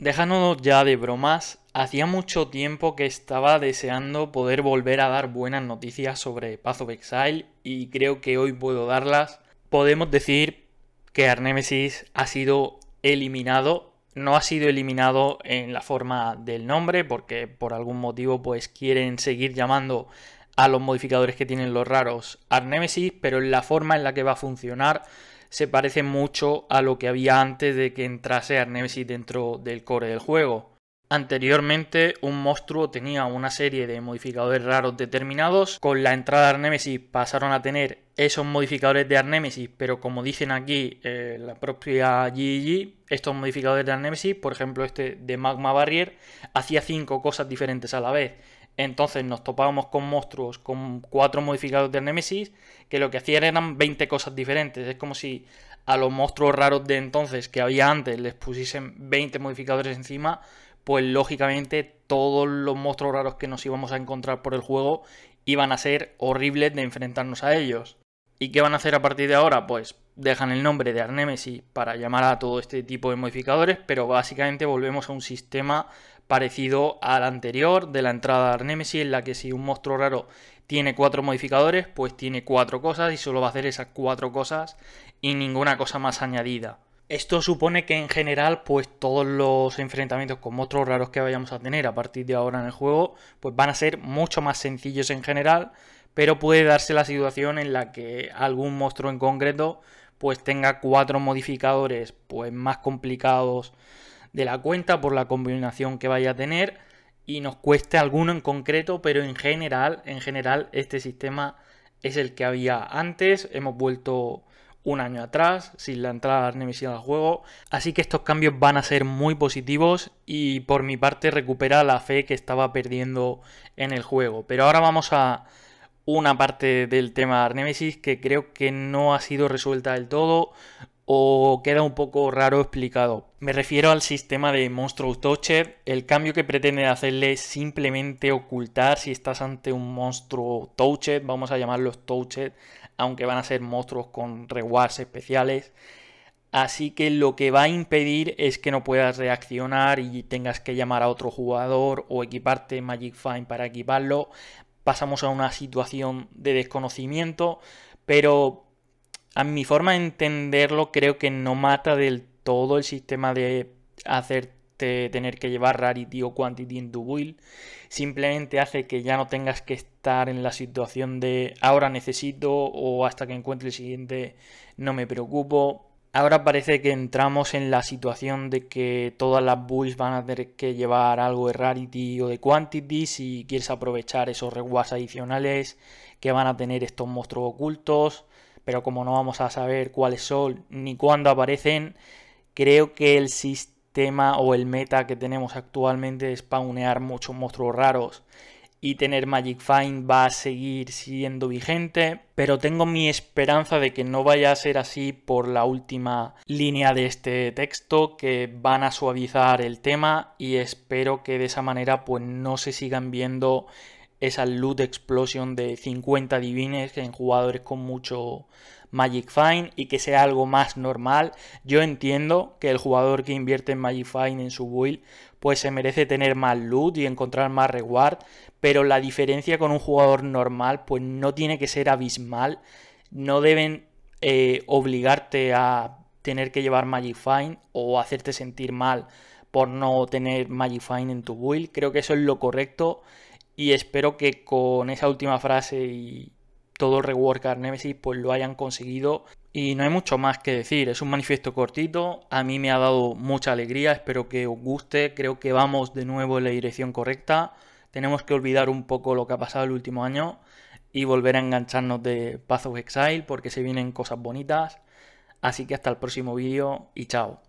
Dejándonos ya de bromas, hacía mucho tiempo que estaba deseando poder volver a dar buenas noticias sobre Path of Exile y creo que hoy puedo darlas. Podemos decir que Arnémesis ha sido eliminado, no ha sido eliminado en la forma del nombre porque por algún motivo pues quieren seguir llamando a los modificadores que tienen los raros Arnémesis pero en la forma en la que va a funcionar se parece mucho a lo que había antes de que entrase Arnémesis dentro del core del juego. Anteriormente, un monstruo tenía una serie de modificadores raros determinados. Con la entrada de Arnemesis pasaron a tener esos modificadores de Arnemesis, pero como dicen aquí eh, la propia GG, estos modificadores de Arnemesis, por ejemplo este de Magma Barrier, hacía cinco cosas diferentes a la vez. Entonces nos topábamos con monstruos con cuatro modificadores de Nemesis que lo que hacían eran 20 cosas diferentes. Es como si a los monstruos raros de entonces que había antes les pusiesen 20 modificadores encima, pues lógicamente todos los monstruos raros que nos íbamos a encontrar por el juego iban a ser horribles de enfrentarnos a ellos. ¿Y qué van a hacer a partir de ahora? Pues dejan el nombre de Arnemesis para llamar a todo este tipo de modificadores, pero básicamente volvemos a un sistema parecido al anterior de la entrada de Nemesis, en la que si un monstruo raro tiene cuatro modificadores, pues tiene cuatro cosas y solo va a hacer esas cuatro cosas y ninguna cosa más añadida. Esto supone que en general, pues todos los enfrentamientos con monstruos raros que vayamos a tener a partir de ahora en el juego, pues van a ser mucho más sencillos en general, pero puede darse la situación en la que algún monstruo en concreto pues tenga cuatro modificadores pues más complicados de la cuenta por la combinación que vaya a tener y nos cueste alguno en concreto, pero en general, en general este sistema es el que había antes, hemos vuelto un año atrás, sin la entrada de Arnemesis al juego. Así que estos cambios van a ser muy positivos y por mi parte recupera la fe que estaba perdiendo en el juego. Pero ahora vamos a una parte del tema de Arnemesis que creo que no ha sido resuelta del todo o queda un poco raro explicado. Me refiero al sistema de Monstruo Toucher, el cambio que pretende hacerle es simplemente ocultar si estás ante un monstruo Touched. vamos a llamarlos Touched. aunque van a ser monstruos con rewards especiales. Así que lo que va a impedir es que no puedas reaccionar y tengas que llamar a otro jugador o equiparte Magic Find para equiparlo. Pasamos a una situación de desconocimiento, pero a mi forma de entenderlo, creo que no mata del todo el sistema de hacerte tener que llevar rarity o quantity en tu build. Simplemente hace que ya no tengas que estar en la situación de ahora necesito o hasta que encuentre el siguiente no me preocupo. Ahora parece que entramos en la situación de que todas las builds van a tener que llevar algo de rarity o de quantity si quieres aprovechar esos rewards adicionales que van a tener estos monstruos ocultos pero como no vamos a saber cuáles son ni cuándo aparecen, creo que el sistema o el meta que tenemos actualmente es spawnear muchos monstruos raros y tener Magic Find va a seguir siendo vigente, pero tengo mi esperanza de que no vaya a ser así por la última línea de este texto, que van a suavizar el tema y espero que de esa manera pues no se sigan viendo esa loot explosion de 50 divines en jugadores con mucho Magic Find y que sea algo más normal. Yo entiendo que el jugador que invierte en Magic Find en su build pues se merece tener más loot y encontrar más reward, pero la diferencia con un jugador normal pues no tiene que ser abismal, no deben eh, obligarte a tener que llevar Magic Find o hacerte sentir mal por no tener Magic Find en tu build, creo que eso es lo correcto y espero que con esa última frase y todo el rework a Nemesis pues lo hayan conseguido. Y no hay mucho más que decir, es un manifiesto cortito, a mí me ha dado mucha alegría, espero que os guste, creo que vamos de nuevo en la dirección correcta, tenemos que olvidar un poco lo que ha pasado el último año y volver a engancharnos de Path of Exile porque se vienen cosas bonitas, así que hasta el próximo vídeo y chao.